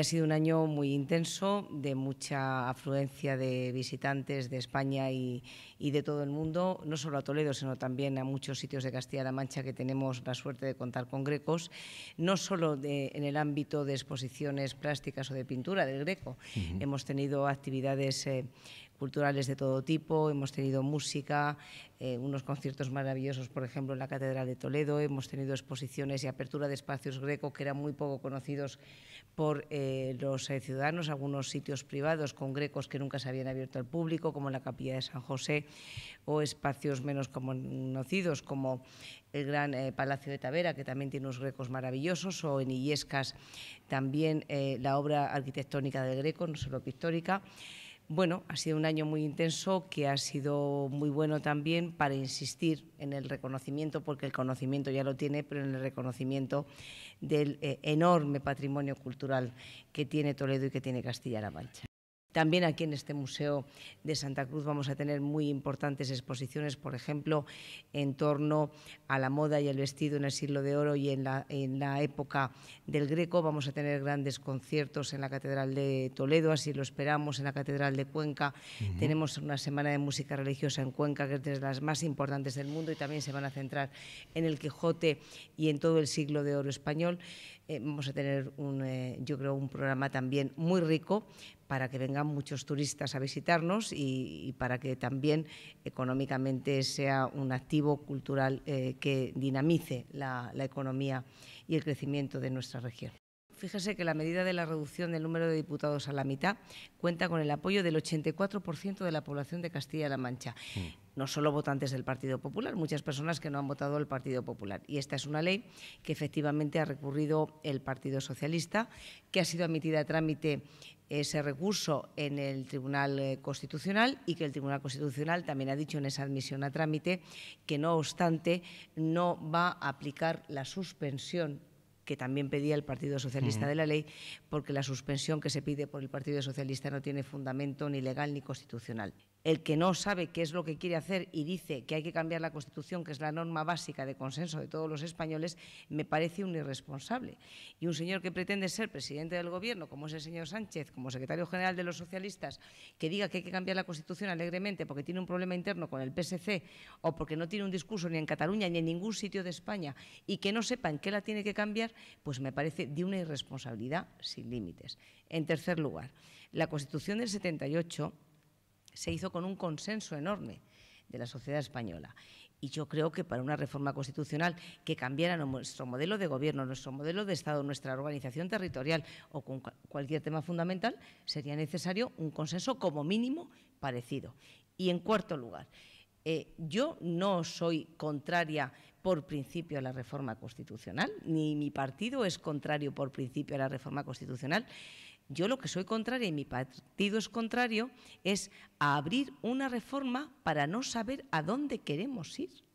Ha sido un año muy intenso, de mucha afluencia de visitantes de España y, de todo el mundo, no solo a Toledo, sino también a muchos sitios de Castilla-La Mancha que tenemos la suerte de contar con grecos, no solo en el ámbito de exposiciones plásticas o de pintura del greco. Hemos tenido actividades eh, culturales de todo tipo, hemos tenido música, eh, unos conciertos maravillosos, por ejemplo, en la Catedral de Toledo, hemos tenido exposiciones y apertura de espacios grecos que eran muy poco conocidos por eh, los eh, ciudadanos, algunos sitios privados con grecos que nunca se habían abierto al público, como la Capilla de San José, o espacios menos conocidos como el gran Palacio de Tavera, que también tiene unos grecos maravillosos, o en Illescas también la obra arquitectónica del greco, no solo pictórica. Bueno, ha sido un año muy intenso que ha sido muy bueno también para insistir en el reconocimiento, porque el conocimiento ya lo tiene, pero en el reconocimiento del eh, enorme patrimonio cultural que tiene Toledo y que tiene Castilla-La Mancha. También aquí en este Museo de Santa Cruz vamos a tener muy importantes exposiciones, por ejemplo, en torno a la moda y el vestido en el siglo de oro y en la, en la época del Greco. Vamos a tener grandes conciertos en la Catedral de Toledo, así lo esperamos, en la Catedral de Cuenca. Tenemos una semana de música religiosa en Cuenca, que es de las más importantes del mundo y también se van a centrar en el Quijote y en todo el siglo de oro español. Eh, vamos a tener, un, eh, yo creo, un programa también muy rico para que vengan muchos turistas a visitarnos y, para que también económicamente sea un activo cultural eh, que dinamice la economía y el crecimiento de nuestra región fíjese que la medida de la reducción del número de diputados a la mitad cuenta con el apoyo del 84% de la población de Castilla-La Mancha. Mm. No solo votantes del Partido Popular, muchas personas que no han votado el Partido Popular. Y esta es una ley que efectivamente ha recurrido el Partido Socialista, que ha sido admitida a trámite ese recurso en el Tribunal eh, Constitucional y que el Tribunal Constitucional también ha dicho en esa admisión a trámite que no obstante no va a aplicar la suspensión que también pedía el Partido Socialista de la ley, porque la suspensión que se pide por el Partido Socialista no tiene fundamento ni legal ni constitucional. El que no sabe qué es lo que quiere hacer y dice que hay que cambiar la Constitución, que es la norma básica de consenso de todos los españoles, me parece un irresponsable. Y un señor que pretende ser presidente del Gobierno, como es el señor Sánchez, como secretario general de los socialistas, que diga que hay que cambiar la Constitución alegremente porque tiene un problema interno con el PSC o porque no tiene un discurso ni en Cataluña ni en ningún sitio de España y que no sepa en qué la tiene que cambiar, pues me parece de una irresponsabilidad sin límites. En tercer lugar, la Constitución del 78 se hizo con un consenso enorme de la sociedad española. Y yo creo que para una reforma constitucional que cambiara nuestro modelo de gobierno, nuestro modelo de Estado, nuestra organización territorial o con cualquier tema fundamental, sería necesario un consenso como mínimo parecido. Y en cuarto lugar, eh, yo no soy contraria por principio a la reforma constitucional, ni mi partido es contrario por principio a la reforma constitucional. Yo lo que soy contrario y mi partido es contrario es abrir una reforma para no saber a dónde queremos ir.